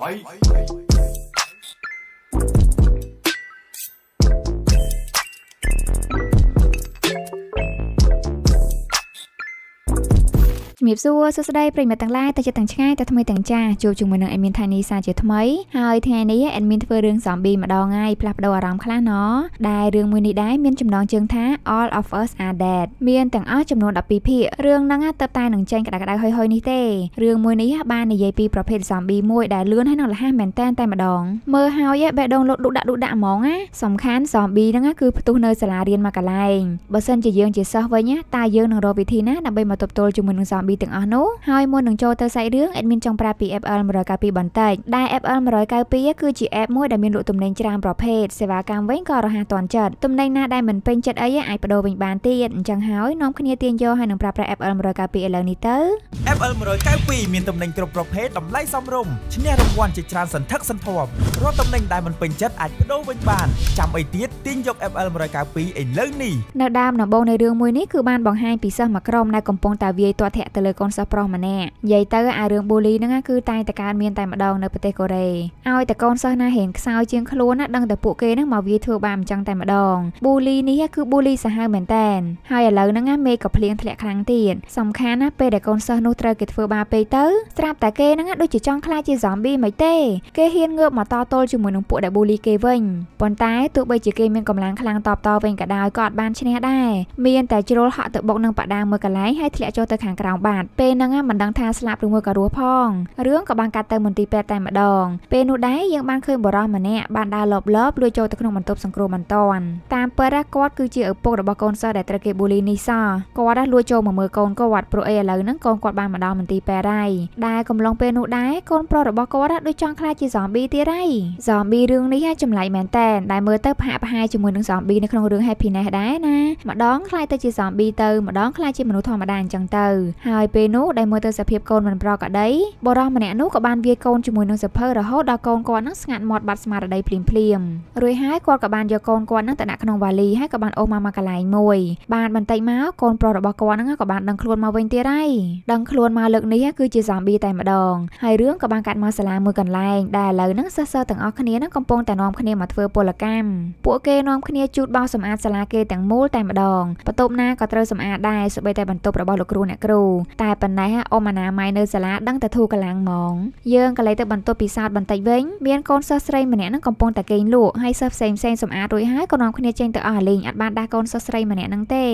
バイរាបសួរសួស្តីប្រិយមិត្តទាំងឡាយតាជិតទាំងឆ្ងាយតាថ្មីទាំងចាជួបជាមួយនឹងអេមីនថានីសាជាថ្មីហើយថ្ងៃនេះអេមីនធ្វើរឿង zombie ម្ដងហើយផ្លាស់ប្ដូរអារម្មណ៍ខ្លះណោដែលរឿងមួយនេះដែរមានចំណងជើងថា All of Us Are Dead មានទាំងអស់ចំនួន12ភាគរឿងហ្នឹងទៅតែនឹងចេញក្តៅក្តៅហុយហុយនេះទេរឿងមួយនេះបាននិយាយពីប្រភេទ zombie មួយដែលលឿនហើយនឹងលះមែនតែនតែម្ដងមើលហើយបេះដូងលោកឌុកដាក់ឌុកដាក់ហ្មងណាសំខាន់ zombie ហ្នឹងគឺផ្ទុះនៅ សាលារៀនមួយកន្លែងបើសិនជាយើងជាសិស្សវិញតើយើងនឹងរកវិធីណាដើម្បីមកទប់ទល់ជាមួយនឹង zombie ទាំងអស់នោះហើយមុននឹងចូលទៅសាច់រឿងអេដមីនចង់ប្រាប់ពី FL 192បន្តិចដែល FL 192គឺជា app មួយដែលមានលក់ទំនិញច្រើនប្រភេទសេវាកម្មវិញក៏រហ័សទាន់ចិត្តទំនិញណាដែលមិនពេញចិត្តអីអាចបដូរវិញបានទៀតអញ្ចឹងហើយនាំគ្នាទាញយកហើយនឹងប្រើប្រាស់ FL 192ឥឡូវនេះទៅ FL 192មានទំនិញគ្រប់ប្រភេទតម្លៃសមរម្យឈ្នះរង្វាន់ជាច្រើនសន្ធឹកសន្ធាប់រាល់ទំនិញដែលមិនពេញចិត្តអាចបដូរវិញបានចាំអីទៀតទាញយក FL 192ឥឡូវនេះនៅដើមដំបូងនៃរឿងមួយនេះគឺបានបង្ហាញពីសិស្សមួយក្រុមដែលកំពុងតែវាយទាត់ធាក់ទៅលើលើកូនសិស្សប្រុសម្នាក់និយាយទៅអារឿងបូលីហ្នឹងគឺតែងតែកើតមានតែម្ដងនៅប្រទេសកូរ៉េឲ្យតែកូនសិស្សណារៀងខ្សោយជាងខ្លួនណាដឹងតែពួកគេហ្នឹងមកវាធ្វើបាបអញ្ចឹងតែម្ដងបូលីនេះគឺបូលីសាហាវមែនតែនហើយឥឡូវហ្នឹងមេក៏ភ្លៀងធ្លាក់ខ្លាំងទៀតសំខាន់ណាពេលដែលកូនសិស្សនោះត្រូវគេធ្វើបាបពេកទៅស្រាប់តែគេហ្នឹងដូចជាចង់ខ្លាចជា zombie មិនទេគេហ៊ានងើបមកតទល់ជាមួយនឹងពួកដែលបូលីគេវិញប៉ុន្តែទោះបីជាគេមានកម្លាំងខ្លាំងតបតវិញក៏ដោយក៏អត់បានឈ្នះដែរមានតែជ្រុលហក់ទៅបុកនឹងបដាមើលកន្លែងហើយធ្លាក់ចុះទៅខាងក្រោមបាបាត់ពេលហ្នឹងមិនដឹងថាស្លាប់ឬមួយក៏រស់ផងរឿងក៏បានកាត់ទៅមន្ទីរពេទ្យតែម្ដងពេលនោះដែរយើងបានឃើញបរិសម្នាក់បានដើរលបលបលួចចូលទៅក្នុងបន្ទប់សង្គ្រោះបន្ទាន់តាមពិតគាត់គឺជាឪពុករបស់កូនសិស្សដែលត្រូវគេបូលីនេះសោះគាត់លួចចូលមកមើលកូនគាត់ព្រោះអីឥឡូវហ្នឹងកូនគាត់បានមកដល់មន្ទីរពេទ្យហើយដែលកំឡុងពេលនោះដែរកូនប្រុសរបស់គាត់ដូចចង់ខ្លាចជា zombie ទៀតហើយ zombie រឿងនេះចម្លែកមែនតើដែលមើលទៅផាកប្រហែលជាមួយនឹង zombie នៅក្នុងរឿង Happiness ដែរណាម្ដងខ្លាចទៅជា zombie ទៅម្ដងខ្លាចជាមនុស្សធម្មតាអញ្ចឹងទៅហើយហើយពេលនោះដែលមើលទៅសភាពកូនមិនប្រក្រតីបរោះម្នាក់នោះក៏បានវាយកូនជាមួយនឹងសភៅរហូតដល់កូនគាត់នឹងស្ងាត់មាត់បាត់ស្មារតីភ្លាមភ្លាមរួចហើយគាត់ក៏បានយកកូនគាត់នឹងទៅដាក់ក្នុងវ៉ាលីហើយក៏បានអូសមកមកកន្លែងមួយ បានបន្តិចមកកូនប្រុសរបស់គាត់នឹងក៏បានដឹងខ្លួនមកវិញទៀតហើយដឹងខ្លួនមកលើកនេះគឺជាសាមប៊ីតែម្ដងហើយរឿងក៏បានកាត់មកសាលាមួយកន្លែងដែលឥឡូវហ្នឹងសិស្សសិស្សទាំងអស់គ្នានឹងកំពុងតែនាំគ្នាមកធ្វើពលកម្មពួកគេនាំគ្នា ជូតបោសសម្អាត សាលាគេទាំងមូលតែម្ដងបន្ទប់ណាក៏ត្រូវសម្អាតដែរសូម្បីតែបន្ទប់របស់លោកគ្រូអ្នកគ្រូតែប៉ុណ្ណេះអមអនាម័យនៅសាលាដឹងតែធូរកម្លាំងហ្មងយើងក៏លេចទៅបន្ទប់ពិសោធន៍បន្តិចវិញមានកូនសិស្សស្រីម្នាក់នឹងកំពុងតែគេងលក់ហើយសិស្សផ្សេងផ្សេងសម្អាតរួចហើយក៏នាំគ្នាចេញទៅអស់លេងអត់បានដាស់កូនសិស្សស្រីម្នាក់នឹងទេ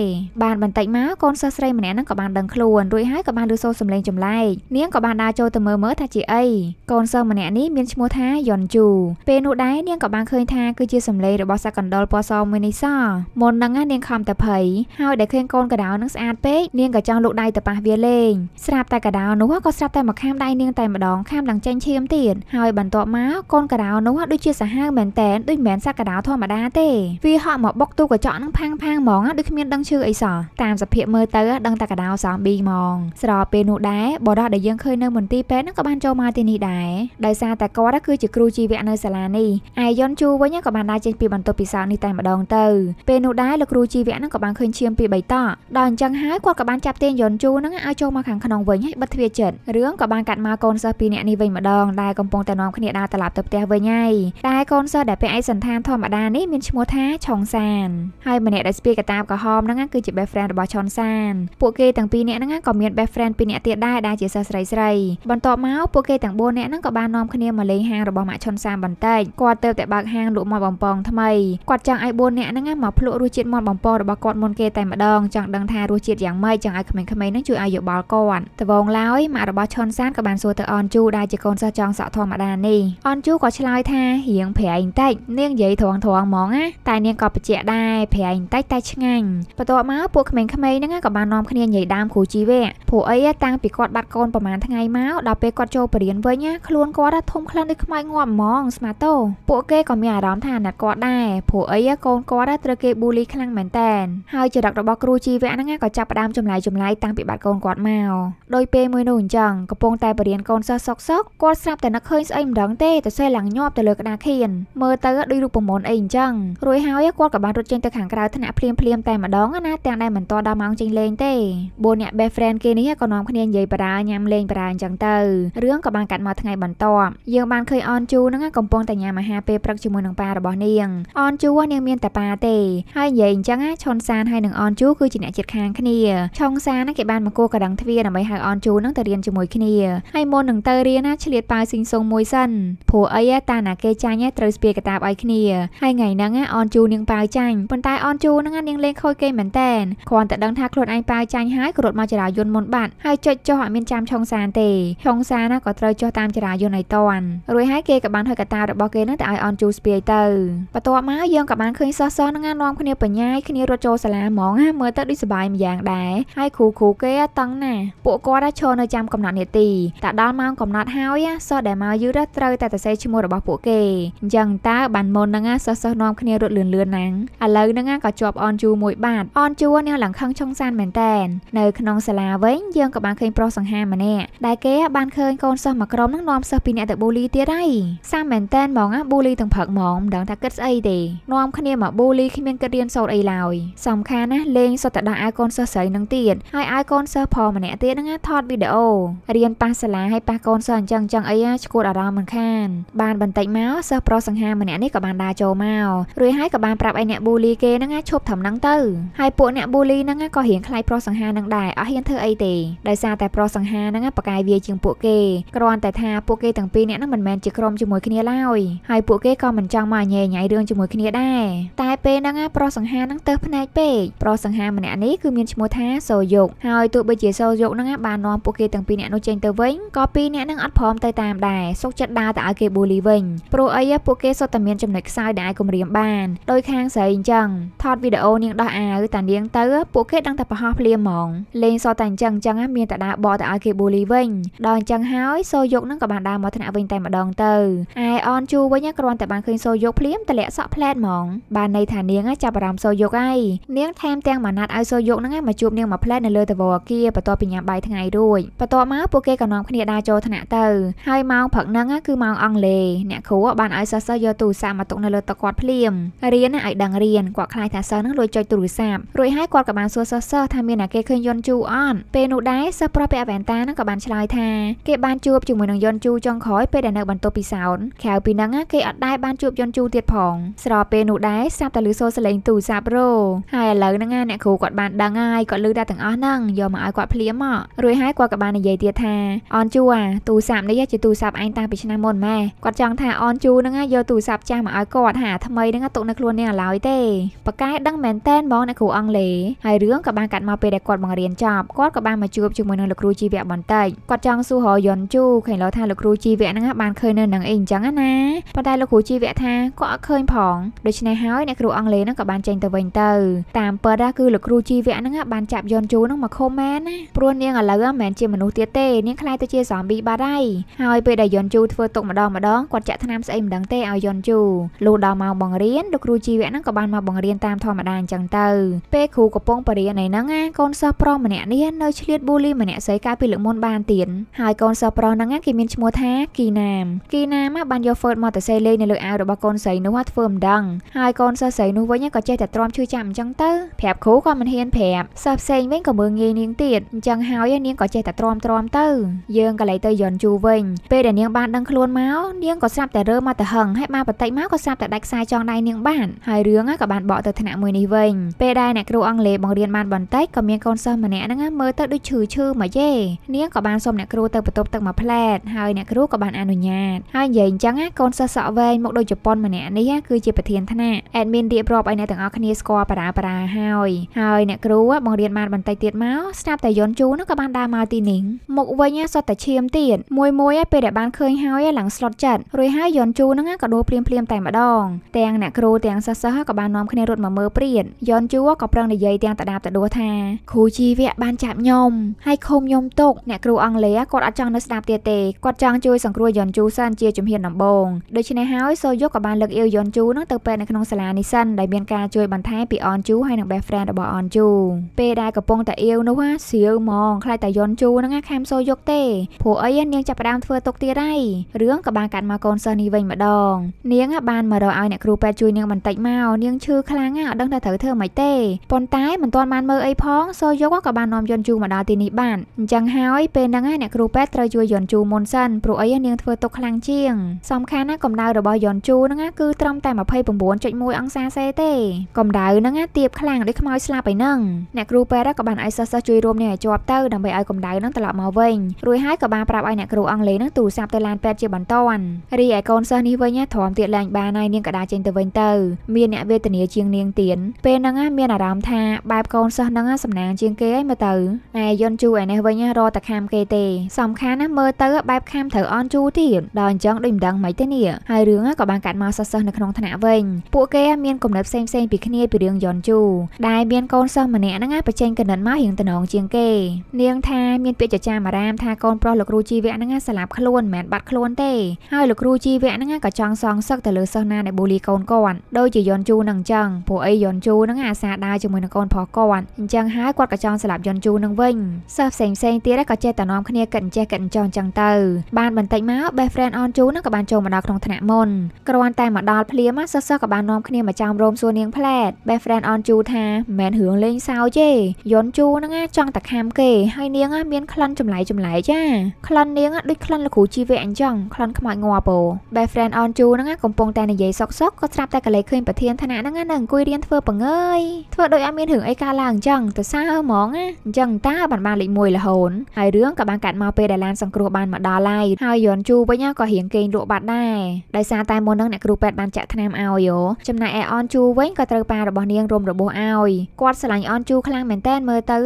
បានបន្តិចមកកូនសិស្សស្រីម្នាក់នឹងក៏បានដឹងខ្លួនរួចហើយក៏បានឮសូរសំឡេងចម្លែកនាងក៏បានដើរចូលទៅមើលមើលថាជាអីកូនសិស្សម្នាក់នេះមានឈ្មោះថាយ៉នជូពេលនោះដែរនាងក៏បានឃើញថាគឺជាសំឡេងរបស់សកណ្ដុលពណ៌សមួយនេះសោះមុនហ្នឹងនាងខំតែភ័យហើយដែលឃើញកូនកណ្ដៅនឹងស្អាតពេកនាងក៏ចង់លុកដៃទៅប៉ះវាលេលេងស្រាប់តែកដោនោះក៏ស្រាប់តែមកខាមដៃនាងតែម្ដងខាមឡើងចេញឈាមទៀតហើយបន្ទាប់មកកូនកដោនោះដូចជាសាហាវមែនតែនដូចមិនមែនសាកដោធម្មតាទេវាហក់មកបុកទូកញ្ចក់នឹងផាំងផាំងហ្មងដូចគ្មានដឹងឈឺអីសោះតាមសភាពមើលទៅដឹងតែកដោសងប៊ីហ្មងស្របពេលនោះដែរបរិះដែលយើងឃើញនៅមន្ទីរពេទ្យនឹងក៏បានចូលមកទីនេះដែរដោយសារតែគាត់គឺជាគ្រូជីវៈនៅសាលានេះអាយ៉ុនជូវិញក៏បានដើរចេញពីបន្ទប់ពិសោធន៍នេះតែម្ដងទៅពេលនោះដែរលោកគ្រូជីវៈនឹងក៏បានឃើញឈាមពីបៃតងដល់អញ្ចឹងហើយគាត់ក៏បានចាប់ទាញយ៉ុនជូនឹងឲ្យចូលមកខាងក្នុងវិញហើយបិទទ្វារចិត្តរឿងក៏បានកាត់មកកូនសិស្សពីរនាក់នេះវិញម្ដងដែលកំពុងតែនាំគ្នាដើរត្រឡប់ទៅផ្ទះវិញហើយតែកូនសិស្សដែលពាក់ឯកសន្តានធម្មតានេះមានឈ្មោះថាឆុងសាន ហើយម្នាក់ដែលស្ពាយកតាបក្រហមហ្នឹងគឺជា best friend របស់ឆុនសានពួកគេទាំងពីរនាក់ហ្នឹងក៏មាន best friend ពីរនាក់ទៀតដែរដែលជាសិស្សស្រីស្រីបន្ទាប់មកពួកគេទាំង4នាក់ហ្នឹងក៏បាននាំគ្នាមកលេងហាងរបស់ម៉ាក់ឆុនសានបន្តិចគាត់ទៅតែបើកហាងលក់មាត់បំពងថ្មីគាត់ចង់ឲ្យ4នាក់ហ្នឹងមកភ្លក់រសជាតិមាត់បំពងរបស់គាត់មុនគេតែម្ដងចង់ដឹងថារសជាតិយ៉ាងម៉េចចង់ឲ្យក្មេងៗហ្នឹងជួយឲ្យយោបល់គាត់ត្បូងឡើយម៉ាក់របស់ឈុនសានក៏បានសួរទៅអនជូដែលជាកូនសិស្សចង់សក់ធម្មតានេះអនជូក៏ឆ្លើយថារៀងប្រែងតិចនាងនិយាយត្រង់ត្រង់ហ្មងណាតែនាងក៏បញ្ជាក់ដែរប្រែងតិចតែឆ្ងាញ់បន្ទាប់មកពួកក្មេងៗហ្នឹងក៏បាននាំគ្នានិយាយដើមគ្រូជីវៈព្រោះអីតាំងពីគាត់បាត់កូនប្រហែលថ្ងៃមកដល់ពេលគាត់ចូលបរៀនវិញខ្លួនគាត់ធំខ្លាំងដូចខ្មៅងាប់ហ្មងស្មាតូពួកគេក៏មានអារម្មណ៍ថាអាណិតគាត់ដែរព្រោះអីកូនគាត់ត្រូវគេប៊ូលីខ្លាំងមែនតែនហើយចរិតរបស់គ្រូជីវៈហ្នឹងក៏ចាប់ផ្ដើមចម្លែកចម្លែកតាំងពីបាត់កូនគាត់គាត់មកដោយពេលមួយនោះអញ្ចឹងកំពុងតែបរៀនកូនសិស្សសុកសុកគាត់ស្រាប់តែនឹកឃើញស្អីម្ដងទេតែសេះឡើងញាប់ទៅលើក្តារខៀនមើលទៅដូចរូបមន្តអីអញ្ចឹងរួចហើយគាត់ក៏បានរត់ចេញទៅខាងក្រៅថ្នាក់ភ្លាមភ្លាមតែម្ដង ណាទាំងដែលមិនតដល់ម៉ោងចេញលេងទេបួនអ្នក best friend គេនេះក៏នាំគ្នានិយាយបារាញ៉ាំលេងបារាអញ្ចឹងទៅរឿងក៏បានកាត់មកថ្ងៃបន្ទាប់យើងបានឃើញអនជូហ្នឹងកំពុងតែញ៉ាំអាហារពេលព្រឹកជាមួយនឹងប៉ារបស់នាងអនជូនាងមានតែប៉ាទេហើយនិយាយអញ្ចឹងឆុនសានហើយនឹងអនជូគឺជាអ្នកជិតខាងគ្នាឆុងសានគេបានមកគួរកណ្ដរាំងទ្វារដើម្បីហៅអនជូនឹងទៅរៀនជាមួយគ្នាហើយមុននឹងទៅរៀនណាឆ្លៀតប៉ាវស៊ីងសុងមួយសិនព្រោះអីតាណាគេចាញ់ត្រូវស្ពាកតាបឲ្យគ្នាហើយថ្ងៃហ្នឹងអនជូនាងប៉ាវចាញ់ប៉ុន្តែអនជូនឹងនាងលេងខូចគេមែនតែនគ្រាន់តែដឹងថាខ្លួនឯងប៉ាវចាញ់ហើយក៏រត់មកចរាយន្តមុនបាត់ហើយចុចចុះអត់មានចាំឆុងសានទេឆុងសានណាក៏ត្រូវចុះតាមចរាយន្តឲ្យតាន់រួចហើយគេក៏បានហើយកតារបស់គេនឹងទៅឲ្យអនជូស្ពាយទៅបន្ទាប់មកយើងក៏បានឃើញសិស្សសិស្សនឹងនាំគ្នាបញ្ញាយគ្នារត់ចូលសាលាហ្មងមើលទៅដូចសប្បាយម្យ៉ាងដែរហើយគ្រូគ្រូគេតង់ងណាពួកគាត់ឈរនៅចាំកំណត់នាទីតែដល់ម៉ោងកំណត់ហើយសិស្សដែលមកយឺតត្រូវតែទៅសេឈ្មោះរបស់ពួកគេអញ្ចឹងតើបានមុនហ្នឹងសិស្សសិស្សនាំគ្នារត់លឿនលឿនណាំងឥឡូវហ្នឹងក៏ជាប់អនជូមួយបាតអនជូនេះឡើងខឹងឆុងសានមែនតែននៅក្នុងសាលាវិញយើងក៏បានឃើញប្រុសសង្ហាម្នាក់ដែលគេបានឃើញកូនសិស្សមួយក្រុមហ្នឹងនាំសិស្សពីរនាក់ទៅបូលីទៀតហើយសាមែនតែនហ្មងបូលីទាំងព្រឹកហ្មងមិនដឹងថាគិតស្អីទេនាំគ្នាមកបូលីគ្មានគិតរៀនសូត្រអីឡើយសំខាន់ណាស់លេងសុទ្ធតែដោះឲ្យកូនសិស្សស្រីហ្នឹងទៀតហើយឲ្យកូនសិស្សផផលម្នាក់ទៀតហ្នឹងថតវីដេអូរៀនប៉ះសាលាហើយប៉ះកូនសិស្សអញ្ចឹងចឹងអីឈួតអារម្មណ៍មិនខាន បានបន្តិចមកសិស្សប្រុសសង្ហាម្នាក់នេះក៏បានដើរចូលមករួចហើយក៏បានប្រាប់ឯអ្នកប៊ូលីគេហ្នឹងឈប់ធ្វើហ្នឹងទៅហើយពួកអ្នកប៊ូលីហ្នឹងក៏រៀងខ្លាចប្រុសសង្ហានឹងដែរអត់ហ៊ានធ្វើអីទេដោយសារតែប្រុសសង្ហាហ្នឹងបកាយវាជាងពួកគេគ្រាន់តែថាពួកគេទាំងពីរអ្នកហ្នឹងមិនមែនជាក្រុមជាមួយគ្នាឡើយហើយពួកគេក៏មិនចង់មកញ៉ែញ៉ៃរឿងជាមួយគ្នាដែរតែពេលហ្នឹងប្រុសសង្ហាហ្នឹងទៅភ្នែកពេកប្រុសសង្ហាម្នាក់នេះគឺមានឈ្មោះថាសូយុកហើយទោះបីជាជាសូយុហ្នឹងបាននាំពួកគេទាំងពីរនាក់នោះចេញទៅវិញក៏ពីរនាក់ហ្នឹងអត់ព្រមទៅតាមដែរសុកចិត្តដើរទៅឲ្យគេបូលីវិញព្រោះអីពួកគេសុទ្ធតែមានចំណុចខ្សោយដែលអាចគំរាមបានដោយខាងស្រីអញ្ចឹងថតវីដេអូនាងដោះអាវតានាងទៅពួកគេដឹងតែប្រហោះភ្លាមហ្មងលេងសតែអញ្ចឹងអញ្ចឹងមានតែដើរបោទៅឲ្យគេបូលីវិញ ដល់អញ្ចឹងហើយសូយុហ្នឹងក៏បានដើរមកថ្នាក់វិញតែម្ដងទៅឯអនជូវិញគ្រាន់តែបានឃើញសូយុភ្លាមតម្លាក់សក់ផ្លែតហ្មង បានន័យថានាងចាប់អារម្មណ៍សូយុហើយនាងថែមទាំងម៉ាណាត់ឲ្យសូយុហ្នឹងមកជួបនាងមួយផ្លែតនៅលើតវអាគារបន្ទាប់ពីញ៉ាំបាយថ្ងៃរួចបន្ទាប់មកពួកគេក៏នាំគ្នាដើរចូលថ្នាក់ទៅហើយម៉ោងព្រឹកហ្នឹងគឺម៉ោងអង់គ្លេសអ្នកគ្រូបានឲ្យសិស្សសិស្សយកទូរស័ព្ទមកទុកនៅលើតុគាត់ភ្លាមរៀនឲ្យដឹងរៀនគាត់ខ្លាចថាសិស្សហ្នឹងលួចចុចទូរស័ព្ទរួចហើយគាត់ក៏បានសួរសិស្សសិស្សថាមានអ្នកគេឃើញយន្តជូរអត់ពេលនោះដែរសិស្សប្រុសពាក់វ៉ែនតាហ្នឹងក៏បានឆ្លើយថាគេបានជួបជាមួយនឹងយន្តជូរចុងក្រោយពេលដែលនៅបន្ទប់ពិសោធន៍ក្រៅពីហ្នឹងគេអត់ដែរបានជួបយន្តជូរទៀតផងស្របពេលនោះដែរស្រាប់តែលឺសូរសលេងទូរស័ព្ទរោហើយឥឡូវហ្នឹងអ្នកគ្រូគាត់បានដឹងហើយគាត់លឺតែទាំងអស់ហ្នឹងយកមកឲ្យគាត់ក់ភ្លាមមករួចហើយគាត់ក៏បាននិយាយទៀតថាអនជូអាទូរស័ព្ទនេះជាទូរស័ព្ទឯងតាំងពីឆ្នាំមុនម៉ែគាត់ចង់ថាអនជូហ្នឹងយកទូរស័ព្ទចាស់មកឲ្យគាត់ហាថ្មីហ្នឹងទុកនៅខ្លួននាងឡើយទេប៉ាកែដឹងមែនតែនហ្មងអ្នកគ្រូអង់គ្លេសហើយរឿងក៏បានកាត់មកពេលដែលគាត់បង្រៀនចប់គាត់ក៏បានមកជួបជាមួយនឹងលោកគ្រូជីវៈបន្តិចគាត់ចង់សួររយន់ជូឃើញលោថាលោកគ្រូជីវៈហ្នឹងបានឃើញនៅនឹងអីអញ្ចឹងណាប៉ុន្តែលោកគ្រូជីវៈថាគាត់អត់ឃើញផងដូច្នេះហើយអ្នកគ្រូអង់គ្លេសហ្នឹងក៏បានចេញទៅវិញទៅតាមពិតគឺលោកគ្រូជីវៈហ្នឹងបានចាប់យន់ជូហ្នឹងមកខុំមែនណាព្រោះនាងឥឡូវមិនជាមនុស្សទៀតទេនាងខ្លាចទៅជាស៊ំប៊ីបាត់ហើយហើយពេលដែលយន់ជូធ្វើទុកម្ដងម្ដងគាត់ចាក់ថ្នាំស្អីមិនដឹងទេឲ្យយន់ជូលុះដល់មកបង្រៀនលោកគ្រូជីវៈហ្នឹងក៏បានមកបង្រៀនតាមធម្មតាអញ្ចឹងទៅពេលគ្រូកំពុងបរៀនឯហ្នឹងណាកូនសិស្សប្រុសម្នាក់នេះនៅឆ្លៀតប៊ូលីម្នាក់ស្រីកាលពីលើកមុនបានទៀតហើយកូនសិស្សប្រុសហ្នឹងគេមានឈ្មោះថាគីណាមគីណាមបានយកហ្វឺតមកទៅសេលេងនៅលើអាវរបស់កូនស្រីនោះធ្វើមិនដឹងហើយកូនសិស្សស្រីនោះវិញក៏ចេះតែទ្រាំឈឺចាំអញ្ចឹងទៅប្រាប់គ្រូក៏មិនហ៊ានប្រាប់សិស្សផ្សេងវិញក៏មើងងាយនាងទៀតអញ្ចឹងហើយនាងក៏ចេះតែទ្រាំទ្រាំទៅយើងក៏លេចទៅយន់ជូវិញពេលដែលនាងបានដឹងខ្លួនមកនាងក៏ស្រាប់តែរើមកទៅហឹងហើយបានបន្តិចមកក៏ស្រាប់តែដាច់ខ្សែចងដៃនាងបានហើយរឿងក៏បានបកទៅថ្នាក់មួយនេះវិញពេលដែលអ្នកគ្រូអង់គ្លេសបង្រៀនបានបន្តិចក៏មានកូនសិស្សម្នាក់ហ្នឹងមើលទៅដូចឈឺឈឺមកយេនាងក៏បានសុំអ្នកគ្រូទៅបន្ទប់ទឹកមួយផ្លែតហើយអ្នកគ្រូក៏បានអនុញ្ញាតហើយនិយាយអញ្ចឹងកូនសិស្សសក់វែងមកដូចជប៉ុនម្នាក់នេះគឺជាប្រធានថ្នាក់ admin រៀបរាប់ឲ្យអ្នកទាំងអស់គ្នាស្គាល់បារាបារាហើយហើយអ្នកគ្រូបង្រៀនបានបន្តិចទៀតមកស្រាប់តែយន្តជូរនោះក៏បានដើរមកទីនេះមកវិញសុទ្ធតែឈាមទៀតមួយមួយឯពេលដែលបានឃើញហើយឡើងស្លុតចិត្តរួចហើយយន្តជូរនឹងក៏ដួលភ្លាមភ្លាមតែម្ដងទាំងអ្នកគ្រូទាំងសិស្សសិស្សក៏បាននាំគ្នារត់មកមើលព្រាតយន្តជូរក៏ប្រឹងនិយាយទាំងតដាបតដួថាគ្រូជីវៈបានចាប់ខ្ញុំហើយឃុំខ្ញុំទុកអ្នកគ្រូអង់គ្លេសគាត់អត់ចង់នៅស្ដាប់ទៀតទេគាត់ចង់ជួយសង្គ្រោះយន្តជូរសិនជាជំហានដំបូងដូច្នេះហើយសូយុកក៏បានលើកអៀវយន្តជូរនឹងទៅពេទ្យនៅក្នុងសាលានេះសិនដែលមានការជួយបន្ថែមពីអនជូរហើយនិង best friend របស់អនជូរពេលដែលកំពុងតែអៀវនោះសៀយើងហ្មងខ្លាចតែយន់ជូហ្នឹងខាមសូយកទេព្រោះអីនាងចាប់ផ្ដើមធ្វើទុកទៀតហើយរឿងក៏បាន កាត់មកកូនសិស្សនេះវិញម្ដងនាង បានមករកឲ្យអ្នកគ្រូពេទ្យជួយនាងបន្តិចមកនាងឈឺខ្លាំងណាស់អត់ដឹងថាត្រូវធ្វើម៉េចទេប៉ុន្តែមិនទាន់បានមើលអីផង សូយកក៏បាននាំយន់ជូមកដល់ទីនេះបានអញ្ចឹងហើយពេលហ្នឹងអ្នកគ្រូពេទ្យត្រូវជួយយន់ជូមុនសិនព្រោះអីនាងធ្វើទុកខ្លាំងជាងសំខាន់ណាកម្ដៅរបស់យន់ជូហ្នឹងគឺត្រឹមតែ29.1អង្សាសេទេកម្ដៅហ្នឹងទាបខ្លាំងដូចខ្មោចស្លាប់ឯហ្នឹងអ្នកគ្រូពេទ្យក៏បានឲ្យសិស្សៗជួយរួមនាងឲ្យជាប់ទៅដើម្បីឲ្យកម្ដៅនឹងត្រឡប់មកវិញរួចហើយក៏បានប្រាប់ឲ្យអ្នកគ្រូអង់គ្លេសនឹងទូរស័ព្ទទៅឡានពេទ្យជាបន្ទាន់រីឯកូនសិស្សនេះវិញទ្រាំទៀតឡើងបានហើយនាងក៏ដាចេញទៅវិញទៅមានអ្នកវេទនាជាងនាងទៀតពេលហ្នឹងមានអារម្មណ៍ថាបែបកូនសិស្សហ្នឹងសំណាងជាងគេហើយមើលទៅឯយន់ជូឯនេះវិញរត់តែខាមគេទេសំខាន់ណាមើលទៅបែបខាមត្រូវអនជូទៀតដល់អញ្ចឹងដូចមិនដឹងមិនទេនេះហើយរឿងក៏បានកាត់មកសិស្សសិស្សនៅក្នុងថ្នាក់វិញពួកគេមានគំនិតផ្សេងផ្សេងពីគ្នាពីរឿងយន់ជូដែលមានកូនសិស្សម្នាក់ហ្នឹងបច្ចេកគណិតមករៀងតំណងជាងគេគេនាងថាមាន ពាក្យចចាមអារាមថាកូនប្រុសលោកគ្រូជីវៈហ្នឹងស្លាប់ខ្លួនមិនមែនបាត់ខ្លួនទេហើយលោកគ្រូជីវៈហ្នឹងក៏ចង់សងសឹកទៅលើសិស្សណាដែលបូលីកូនគាត់ដូចជាយនជូនឹងអញ្ចឹងព្រោះអីយនជូនឹងអាសាដើរជាមួយនឹងកូនប្រុសគាត់អញ្ចឹងហើយគាត់ក៏ចង់ស្លាប់យនជូនឹងវិញសិស្សផ្សេងផ្សេងទៀតក៏ចេះតែនាំគ្នាកិតអញ្ចេះកិតអញ្ចោះអញ្ចឹងទៅបានបន្តិចមក best friend អនជូនឹងក៏បានចូលមកដល់ក្នុងថ្នាក់មុនគ្រាន់តែមកដល់ភ្លាមសិស្សសិស្សក៏បាននាំគ្នាមកចាំរោមសួរនាងផ្លែត best friend អនជូថាមិនមែនរឿងលេងសើចទេយនជូនឹងចង់តែខាំគេហើយនាងមានក្លិនចម្លែកចម្លែកចាក្លិននាងដូចក្លិនលោកគ្រូជីវៈអញ្ចឹងក្លិនខ្មោចងាប់អូបែហ្វ្រេនអនជូហ្នឹងកំពុងតែនិយាយសុកសុកក៏ស្រាប់តែកលេសឃើញប្រធានឋានៈហ្នឹងនៅអង្គុយរៀនធ្វើបង្អើយធ្វើដូចអត់មានរឿងអីកើតឡើងអញ្ចឹងទៅសើហ្មងណាអញ្ចឹងតាបានបានលេខ1រហូតហើយរឿងក៏បានកាត់មកពេលដែលឡានសង្គ្រោះបានមកដល់ហើយហើយយន់ជូវិញក៏រៀងគេងលក់បាត់ដែរដោយសារតែមុនហ្នឹងអ្នកគ្រូពេទ្យបានចាក់ថ្នាំឲ្យយោចំណែកឯអនជូវិញក៏ត្រូវប៉ារបស់នាងរំរបួសឲ្យគាត់ស្រឡាញ់អនជូខ្លាំងមែនតើមើលទៅ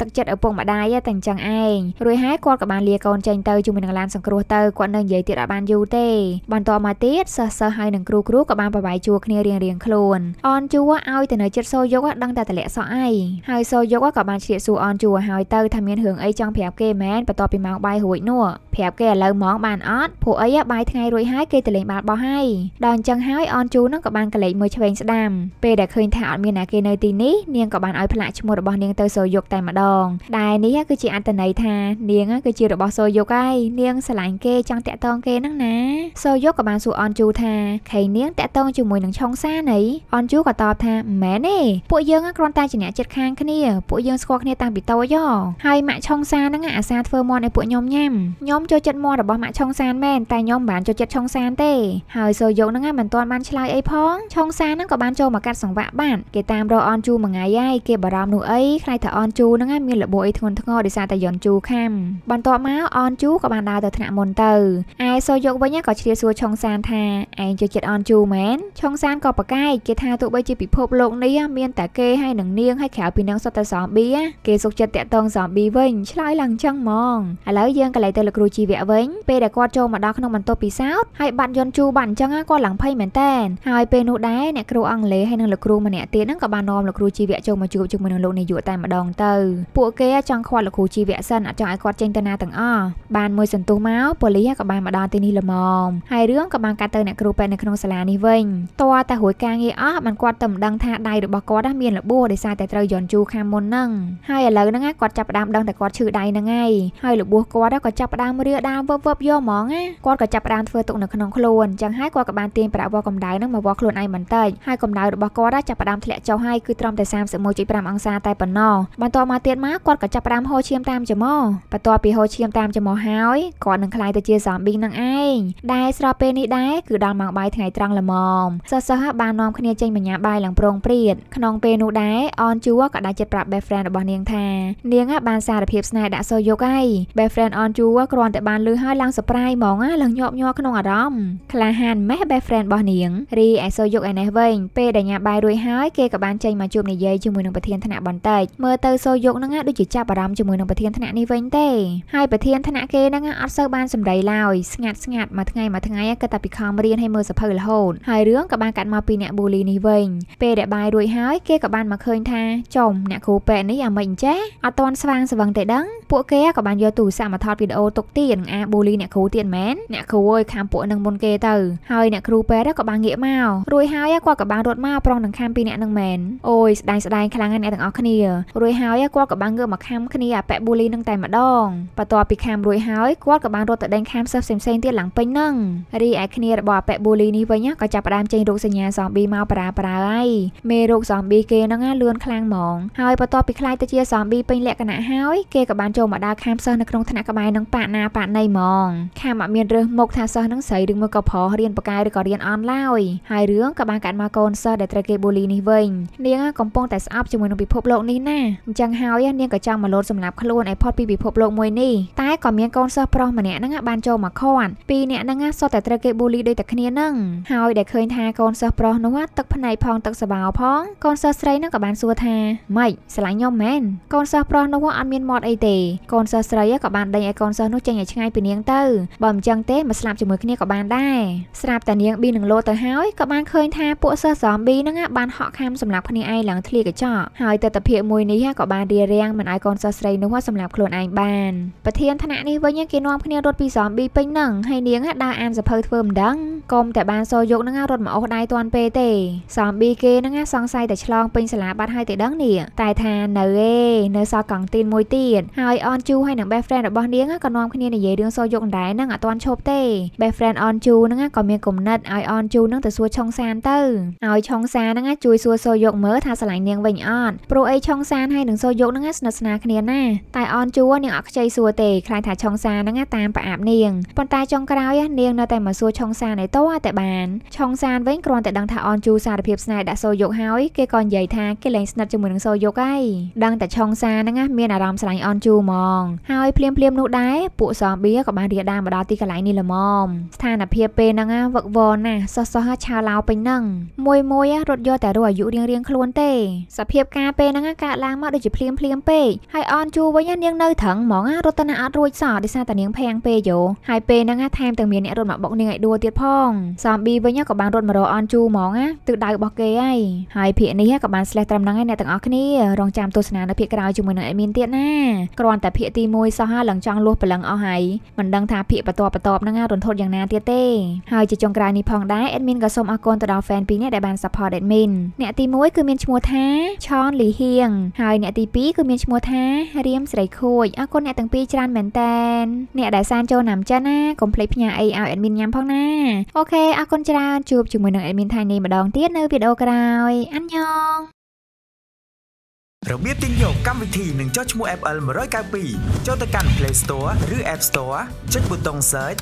ទឹកទឹកចិត្តឪពុកម្ដាយតែអញ្ចឹងឯងរួចហើយគាត់ក៏បានលាកូនចេញទៅជាមួយនឹងឡានសង្គ្រោះទៅគាត់នៅនិយាយទៀតអត់បានយូរទេ បន្ទាប់មកទៀតសិស្សសិស្សហើយនឹងគ្រូគ្រូក៏បានប្រវាយជួរគ្នារៀងរៀងខ្លួន អនជួរឲ្យទៅនៅ ចិត្តសូយុកដឹងតែតម្លាក់សក់ឯងហើយសូយុកក៏បានឆ្លៀតសួរអនជួរឲ្យទៅថាមានរឿងអីចង់ប្រាប់គេមែនបន្ទាប់ពីម៉ោងបាយរួចនោះប្រាប់គេឥឡូវហ្មងបានអត់ព្រោះអីបាយថ្ងៃរួចហើយគេទៅលេងបាល់បោះហើយដល់អញ្ចឹងហើយអនជូនឹងក៏បានកលេចមើលឆ្វេងស្ដាំពេលដែលឃើញថាអត់មានអ្នកគេនៅទីនេះនាងក៏បានឲ្យផ្លាកឈ្មោះរបស់នាងទៅសូយុកតែម្ដងងដែលនេះគឺជាអត្តន័យថានាងគឺជារបស់សូយុកហើយនាងស្រឡាញ់គេចង់តាក់ទងគេហ្នឹងណាសូយុកក៏បានសួរអនជូថាខេនាងតាក់ទងជាមួយនឹងឆុងសាណីអនជូក៏តបថាមែនទេពួកយើងគ្រាន់តែជាអ្នកចិត្តខាងគ្នាពួកយើងស្គាល់គ្នាតាំងពីតូចហ៎ហើយម៉ាក់ឆុងសាហ្នឹងអាសាធ្វើមាន់ឲ្យពួកខ្ញុំញ៉ាំខ្ញុំចូលចិត្តមាន់របស់ម៉ាក់ឆុងសានមែនតែខ្ញុំមិនបានចូលចិត្តឆុងសានទេហើយសូយុកហ្នឹងមិនទាន់បានឆ្លើយអីផងឆុងសានហ្នឹងក៏បានចូលមកកាត់សង្វាក់បានគេតាមរកអនជូមួយថ្ងៃហើយគេបារម្ភនោះអីខ្លាចថាអនជូហ្នឹងមានលបួយធ្ងន់ធ្ងរដោយសារតែយន់ជូខាំបន្ទាប់មកអនជូក៏បានដើរទៅថ្នាក់មុនទៅឯសូយុកវិញក៏ឆ្លៀសួរឆុងសានថាឯងចូលចិត្តអនជូមែនឆុងសានក៏ប្រកែកគេថាទោះបីជាពិភពលោកនេះមានតែគេហើយនឹងនាងហើយក្រៅពីនាងសុទ្ធតែសំប៊ីគេសុខចិត្តតាក់ទងសំប៊ីវិញឆ្លើយឡើងចឹងហ្មងឥឡូវយើងក៏លេទៅលោកគ្រូជីវៈវិញពេលដែលគាត់ចូលមកដល់ក្នុងបន្ទប់ពិសោធន៍ហើយបាត់យន់ជូបាត់អញ្ចឹងគាត់ឡើងភ័យមែនតើហើយពេលនោះដែរអ្នកគ្រូអង់គ្លេសហើយនឹងលោកគ្រូម្នាក់ទៀតហ្នឹងក៏បាននាំលោកគ្រូជីវៈចូលមកជួបជាមួយនឹងលោកនាយកតែម្ដងទៅពពួកគេចង់ខាត់លោកគ្រូជីវៈសិនអត់ចង់ឲ្យគាត់ចេញទៅណាទាំងអស់បានមួយសន្ទុះមកប៉ូលីសក៏បានមកដល់ទីនេះល្មមហើយរឿងក៏បានកាត់ទៅអ្នកគ្រូពេទ្យនៅក្នុងសាលានេះវិញតើតែរួចការងារអស់បានគាត់ទៅមិនដឹងថាដៃរបស់គាត់មានរបួសដោយសារតែត្រូវយន់ជូរខាងមុនហ្នឹងហើយឥឡូវហ្នឹងគាត់ចាប់ផ្ដើមដឹងតែគាត់ឈឺដៃហ្នឹងហើយហើយរបួសគាត់ក៏ចាប់ផ្ដើមរាដាវឹបវឹបយកហ្មងណាគាត់ក៏ចាប់ផ្ដើមធ្វើទុកនៅក្នុងខ្លួនចឹងហើយគាត់ក៏បានទាញប្រាក់វ៉កម្ដៅហ្នឹងមកវ៉ខ្លួនឯងបន្តិចហើយកម្ដៅរបស់គាត់ចាប់ផ្ដើមធ្លាក់ចុះហើយគឺត្រឹមតែ31.5អង្សាតែប៉ុណ្ណោះបន្ទាប់មកទៀតមកមកគាត់ក៏ចាប់ផ្ដើមហូរឈាមតាមច្រមុះបន្ទាប់ពីហូរឈាមតាមច្រមុះហើយគាត់នឹងក្លាយទៅជាស៊ំប៊ីនឹងឯងដែលស្របពេលនេះដែរគឺដល់ម៉ោងបាយថ្ងៃត្រង់ល្មមសិស្សសិស្សបាននាំគ្នាចេញបញ្ញាបាយឡើងប្រងព្រាតក្នុងពេលនោះដែរអនជួក៏ដាច់ចិត្តប្រាប់ best friend របស់នាងថានាងបានសារភាពស្នេហ៍ដាក់សូយុកហើយ best friend អនជួគ្រាន់តែបានលឺហើយឡើង surprise ហ្មងឡើងញាប់ញ័រក្នុងអារម្មណ៍ក្លាហានម៉េះ best friend របស់នាងរីឯសូយុកឯនេះវិញពេលដែលញ៉ាំបាយរួចហើយគេក៏បានចេញមកជួបនិយាយជាមួយនឹងប្រធានថ្នាក់បន្តិចមើលទៅសូយុកនឹងហ្នឹងដូចជាចាប់អារម្មណ៍ជាមួយនឹងប្រធានថ្នាក់នេះវិញទេហើយប្រធានថ្នាក់គេហ្នឹងអត់សូវបានសម្ដីឡើយស្ងាត់ស្ងាត់មួយថ្ងៃមួយថ្ងៃគិតតែពីខំរៀនឲ្យមើលសភៅរហូតហើយរឿងក៏បានកាត់មកពីអ្នកប៊ូលីនេះវិញ ពេលដែលបាយរួចហើយគេក៏បានមកឃើញថាចំអ្នកគ្រូពេទ្យនេះអាមិនចេះអត់តន់ស្វាងស្វឹងទេដឹងពួកគេក៏បានយកទូរស័ព្ទមកថតវីដេអូទុកទៀតនឹងអាប៊ូលីអ្នកគ្រូទៀតមែនអ្នកគ្រូអើយខាំពួកនឹងមុនគេទៅហើយអ្នកគ្រូពេទ្យក៏បានងាកមករួចហើយគាត់ក៏បានរត់មកប្រងនឹងខាំពីអ្នកនឹងមែនអូយស្ដាយស្ដាយខ្លាំងណាស់អ្នកទាំងអស់គ្នារួចហើយគាត់ក៏បានងើបមកខាំគ្នាអាពាក់ប៊ូលីនឹងតែម្ដងបន្ទាប់ពីខាំរួចហើយគាត់ក៏បានរត់ទៅដេញខាំសិស្សផ្សេងៗទៀតឡើងពេញនឹងរីឯគ្នារបស់អាពាក់ប៊ូលីនេះវិញក៏ចាប់ផ្ដើមចេញរោគសញ្ញាសំប៊ីមកបារាប្រើហើយមេរោគសំប៊ីគេហ្នឹងលឿនខ្លាំងហ្មងហើយបន្ទាប់ពីខ្លាយទៅជាសំប៊ីពេញលក្ខណៈហើយគេក៏បានចូលមកដើរខាំសិស្សនៅក្នុងថ្នាក់ក្បែរនឹងប៉ាណាប៉ាណៃហ្មងខាំអត់មានរើសមុខថាសិស្សនឹងស្រីឬមួយក៏ប្រុសរៀនបកាយឬក៏រៀនអនឡាយហើយរឿងក៏បានកាត់មកកូនសិស្សដែលត្រូវគេប៊ូលីនេះវិញនាងកំពុងតែស្អប់ជាមួយនឹងពិភពលោកនេះណាអញ្ចឹងហើយនាងក៏ចង់មកលោតសម្លាប់ខ្លួនឲ្យផុតពីពិភពលោកមួយនេះតែក៏មានកូនសិស្សប្រុសម្នាក់ហ្នឹងបានចូលមកខាត់ពីរនាក់ហ្នឹងសុទ្ធតែត្រូវគេប៊ូលីដូចតែគ្នាហ្នឹងហើយដែលឃើញថាកូនសិស្សប្រុសនោះទឹកភ្នែកផងទឹកសបោផងកូនសិស្សស្រីហ្នឹងក៏បានសួរថាម៉េចស្រឡាញ់ខ្ញុំមែនកូនសិស្សប្រុសនោះអត់មានមាត់អីទេកូនសិស្សស្រីក៏បានដេញឲ្យកូនសិស្សនោះចេញឲ្យឆ្ងាយពីនាងទៅបើមិនចឹងទេមកស្លាប់ជាមួយគ្នាក៏បានដែរស្រាប់តែនាងប៊ីនឹងលោតទៅហើយក៏បានឃើញថាពួកសិស្សស្រមប៊ីហ្នឹងបានហក់ខាំសម្រាប់គ្នាឯងឡើងធ្លាកញ្ចក់ហើយទស្សនវិជ្ជាមួយនេះក៏បានរៀបរាំងមិនឲ្យកូនសិស្សស្រីនោះសម្លាប់ខ្លួនឯងបានប្រធានថ្នាក់នេះវិញគេនាំគ្នារត់ពីសំប៊ីពេញនឹងហើយនាងដើរអានសភៅធ្វើមិនដឹងកុំតែបានសោយកនឹងរត់មកអូសដៃតាន់ពេលទេសំប៊ីគេនឹងសង្ស័យតែឆ្លងពេញសាលាបាត់ហើយតែដឹងនេះតែថានៅឯនៅសល់កង់ទីនមួយទៀតហើយអនជូហើយនឹង best friend របស់នាងក៏នាំគ្នានិយាយរឿងសោយកដែរនឹងអត់ទាន់ឈប់ទេ best friend អនជូនឹងក៏មានគំនិតឲ្យអនជូនឹងទៅសួរឆុងសានទៅឲ្យឆុងសាននឹងជួយសួរសោយកមើលថាស្រឡាញ់នាងវិញអត់ព្រោះអីឆុងសានហើយនឹងសោយកនឹងស្និទ្ធស្នាលគ្នាណាតែអនជួរនាងអត់ខ្ចីសួរទេខ្លាចថាឆុងសាហ្នឹងតាមប្រអាបនាងប៉ុន្តែចុងក្រោយនាងនៅតែមកសួរឆុងសានៃតោតែបានឆុងសានវិញគ្រាន់តែដឹងថាអនជួរសារភាពស្នេហ៍ដាក់សូយកហើយគេក៏និយាយថាគេលែងស្និទ្ធជាមួយនឹងសូយកហើយដឹងតែឆុងសាហ្នឹងមានអារម្មណ៍ស្រឡាញ់អនជួរហ្មង ហើយភ្លាមភ្លាមនោះដែរពួកសំបៀក៏បានរាដាមកដល់ទីកន្លែងនេះល្មមស្ថានភាពពេលហ្នឹងវឹកវរណាស់សោះសោះឆាវឡៅពេញហ្នឹងមួយមួយរត់យកតែរស់អាយុរៀងរៀងខ្លួនទេ សភាពការពេលហ្នឹងកើតឡើងមកដូចជាភ្លាមភ្លាមមពេកហើយអនជួវិញនាងនៅត្រឹងហ្មងរតនាអត់រួចសោះដោយសារតែនាងភាំងពេកយោហើយពេលហ្នឹងថែមទាំងមានអ្នករត់មកបុកនាងឲ្យដួលទៀតផងសំប៊ីវិញក៏បានរត់មករកអនជូហ្មងណាទិសដៅរបស់គេហើយហើយភាកនេះក៏បានស្លេះត្រឹមហ្នឹងឯអ្នកទាំងអស់គ្នារងចាំទស្សនានៅភាកក្រោយជាមួយនឹងអេមីនទៀតណាគ្រាន់តែភាកទី1សោះឡើងចង់លួសព្រលឹងអស់ហើយមិនដឹងថាភាកបន្តបន្តហ្នឹងរន្ធត់យ៉ាងណាទៀតទេហើយជាចុងក្រោយនេះផងដែរអេមីនក៏សូមអរគុណទៅដល់ fan ពីរនាក់ដែលបាន support អេមីនអ្នកទី1គឺមានឈ្មោះថា Chon Lee Hiang ហើយអ្នកទី2គឺមានឈ្មោះថារៀមស្រីខួចអរគុណអ្នកទាំងពីរច្រើនមែនតើអ្នកដែលសានចូលនាំចិនណាកុំភ្លេចផ្ញើអីឲ្យអេដមីនញ៉ាំផងណាអូខេអរគុណច្រើនជួបជាមួយនឹងអេដមីនថ្ងៃនេះម្ដងទៀតនៅវីដេអូក្រោយអันញងរបៀបទាញយកកម្មវិធីនឹងចុះឈ្មោះ FL 192ចូលទៅកាន់ Play Store ឬ App Store ចុចប៊ូតុង Search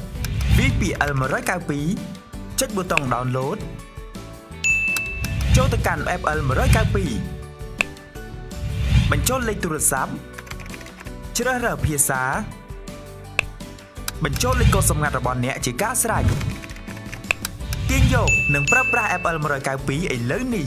VPL 192ចុចប៊ូតុង Download ចូលទៅកាន់ FL 192បញ្ចូលលេខទូរស័ព្ទជ្រើសរើសភាសាបញ្ចូលលេខកូដសម្ងាត់របស់អ្នកជាការស្រេចទាញយកនិងប្រើប្រាស់ Apple 192ឥឡូវនេះ